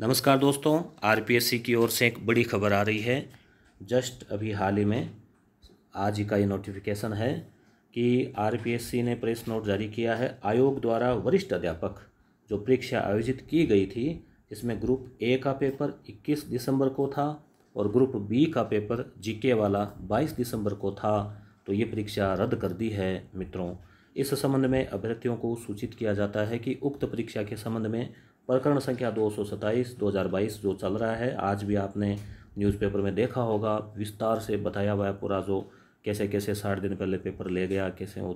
नमस्कार दोस्तों आरपीएससी की ओर से एक बड़ी खबर आ रही है जस्ट अभी हाल ही में आज का ये नोटिफिकेशन है कि आरपीएससी ने प्रेस नोट जारी किया है आयोग द्वारा वरिष्ठ अध्यापक जो परीक्षा आयोजित की गई थी इसमें ग्रुप ए का पेपर 21 दिसंबर को था और ग्रुप बी का पेपर जीके वाला 22 दिसंबर को था तो ये परीक्षा रद्द कर दी है मित्रों इस संबंध में अभ्यर्थियों को सूचित किया जाता है कि उक्त परीक्षा के संबंध में प्रकरण संख्या दो सौ सत्ताईस दो हज़ार बाईस जो चल रहा है आज भी आपने न्यूज़पेपर में देखा होगा विस्तार से बताया हुआ है पूरा जो कैसे कैसे साठ दिन पहले पेपर ले गया कैसे वो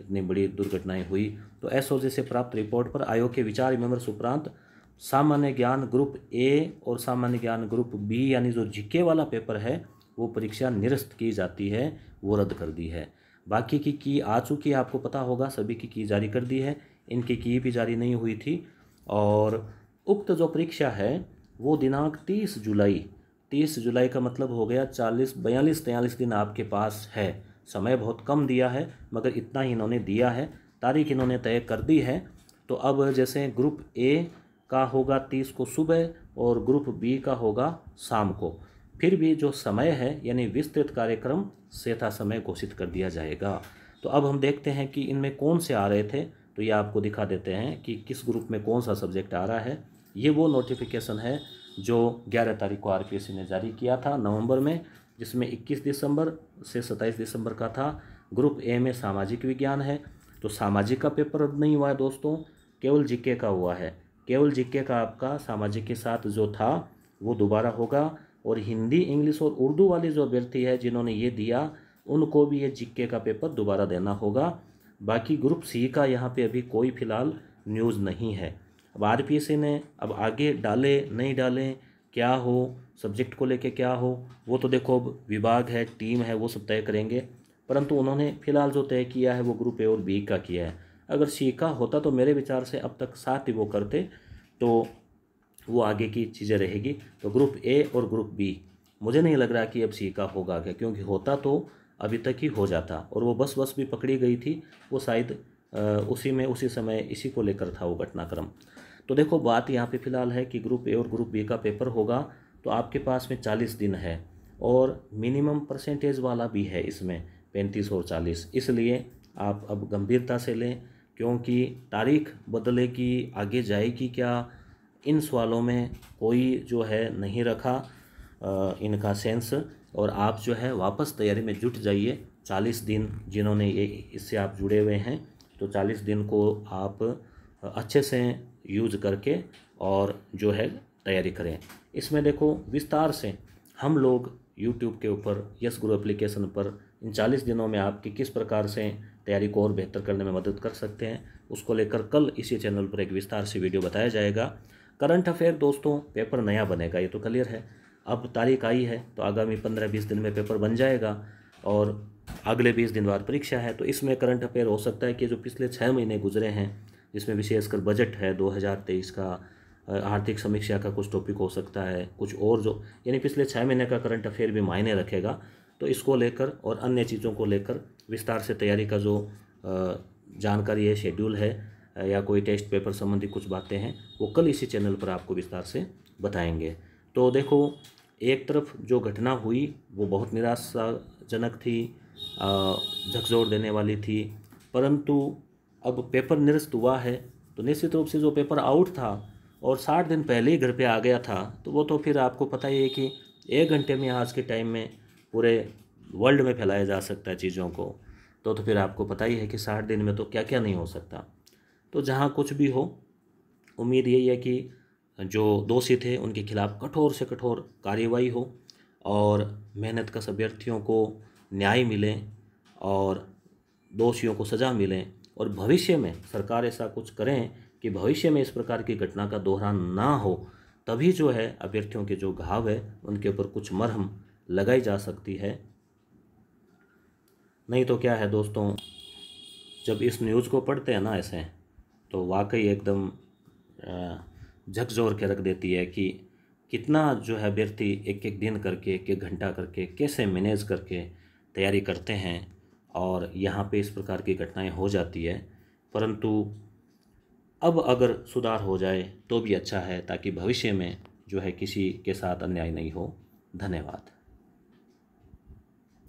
इतनी बड़ी दुर्घटनाएं हुई तो एसओजे से प्राप्त रिपोर्ट पर आयोग के विचार विमर्श उपरांत सामान्य ज्ञान ग्रुप ए और सामान्य ज्ञान ग्रुप बी यानी जो जीके वाला पेपर है वो परीक्षा निरस्त की जाती है वो रद्द कर दी है बाकी की की आ चुकी है आपको पता होगा सभी की की जारी कर दी है इनकी की भी जारी नहीं हुई थी और उक्त जो परीक्षा है वो दिनांक तीस जुलाई तीस जुलाई का मतलब हो गया चालीस बयालीस तयालीस दिन आपके पास है समय बहुत कम दिया है मगर इतना ही इन्होंने दिया है तारीख इन्होंने तय कर दी है तो अब जैसे ग्रुप ए का होगा तीस को सुबह और ग्रुप बी का होगा शाम को फिर भी जो समय है यानी विस्तृत कार्यक्रम सेथा समय घोषित कर दिया जाएगा तो अब हम देखते हैं कि इनमें कौन से आ रहे थे तो ये आपको दिखा देते हैं कि किस ग्रुप में कौन सा सब्जेक्ट आ रहा है ये वो नोटिफिकेशन है जो 11 तारीख को आरपीएससी ने जारी किया था नवंबर में जिसमें 21 दिसंबर से 27 दिसंबर का था ग्रुप ए में सामाजिक विज्ञान है तो सामाजिक का पेपर नहीं हुआ है दोस्तों केवल जीके का हुआ है केवल जीके का आपका सामाजिक के साथ जो था वो दोबारा होगा और हिंदी इंग्लिश और उर्दू वाले जो अभ्यर्थी है जिन्होंने ये दिया उनको भी ये जिक्के का पेपर दोबारा देना होगा बाकी ग्रुप सी का यहाँ पे अभी कोई फ़िलहाल न्यूज़ नहीं है अब आर पी ने अब आगे डाले नहीं डालें क्या हो सब्जेक्ट को लेके क्या हो वो तो देखो अब विभाग है टीम है वो सब तय करेंगे परंतु उन्होंने फ़िलहाल जो तय किया है वो ग्रुप ए और बी का किया है अगर सी का होता तो मेरे विचार से अब तक साथ ही वो करते तो वो आगे की चीज़ें रहेगी तो ग्रुप ए और ग्रुप बी मुझे नहीं लग रहा कि अब सी का होगा क्या क्योंकि होता तो अभी तक ही हो जाता और वो बस बस भी पकड़ी गई थी वो शायद उसी में उसी समय इसी को लेकर था वो घटनाक्रम तो देखो बात यहाँ पे फ़िलहाल है कि ग्रुप ए और ग्रुप बी का पेपर होगा तो आपके पास में चालीस दिन है और मिनिमम परसेंटेज वाला भी है इसमें पैंतीस और चालीस इसलिए आप अब गंभीरता से लें क्योंकि तारीख बदले की आगे जाएगी क्या इन सवालों में कोई जो है नहीं रखा इनका सेंस और आप जो है वापस तैयारी में जुट जाइए चालीस दिन जिन्होंने ये इससे आप जुड़े हुए हैं तो चालीस दिन को आप अच्छे से यूज करके और जो है तैयारी करें इसमें देखो विस्तार से हम लोग यूट्यूब के ऊपर यस गुरु एप्लीकेशन पर इन चालीस दिनों में आपकी किस प्रकार से तैयारी को और बेहतर करने में मदद कर सकते हैं उसको लेकर कल इसी चैनल पर एक विस्तार से वीडियो बताया जाएगा करंट अफेयर दोस्तों पेपर नया बनेगा ये तो क्लियर है अब तारीख आई है तो आगामी पंद्रह बीस दिन में पेपर बन जाएगा और अगले बीस दिन बाद परीक्षा है तो इसमें करंट अफेयर हो सकता है कि जो पिछले छः महीने गुजरे हैं जिसमें विशेषकर बजट है 2023 का आर्थिक समीक्षा का कुछ टॉपिक हो सकता है कुछ और जो यानी पिछले छः महीने का करंट अफेयर भी मायने रखेगा तो इसको लेकर और अन्य चीज़ों को लेकर विस्तार से तैयारी का जो जानकारी है शेड्यूल है या कोई टेस्ट पेपर संबंधी कुछ बातें हैं वो कल इसी चैनल पर आपको विस्तार से बताएंगे तो देखो एक तरफ जो घटना हुई वो बहुत निराशाजनक थी झकझोर देने वाली थी परंतु अब पेपर निरस्त हुआ है तो निश्चित रूप से जो पेपर आउट था और साठ दिन पहले ही घर पे आ गया था तो वो तो फिर आपको पता ही है कि एक घंटे में आज के टाइम में पूरे वर्ल्ड में फैलाया जा सकता है चीज़ों को तो तो फिर आपको पता ही है कि साठ दिन में तो क्या क्या नहीं हो सकता तो जहाँ कुछ भी हो उम्मीद यही है कि जो दोषी थे उनके खिलाफ़ कठोर से कठोर कार्रवाई हो और मेहनत का अभ्यर्थियों को न्याय मिले और दोषियों को सज़ा मिले और भविष्य में सरकार ऐसा कुछ करें कि भविष्य में इस प्रकार की घटना का दोहरा ना हो तभी जो है अभ्यर्थियों के जो घाव है उनके ऊपर कुछ मरहम लगाई जा सकती है नहीं तो क्या है दोस्तों जब इस न्यूज़ को पढ़ते हैं ना ऐसे तो वाकई एकदम झकझोर के रख देती है कि कितना जो है अभ्यर्थी एक एक दिन करके एक एक घंटा करके कैसे मैनेज करके तैयारी करते हैं और यहाँ पे इस प्रकार की घटनाएं हो जाती है परंतु अब अगर सुधार हो जाए तो भी अच्छा है ताकि भविष्य में जो है किसी के साथ अन्याय नहीं हो धन्यवाद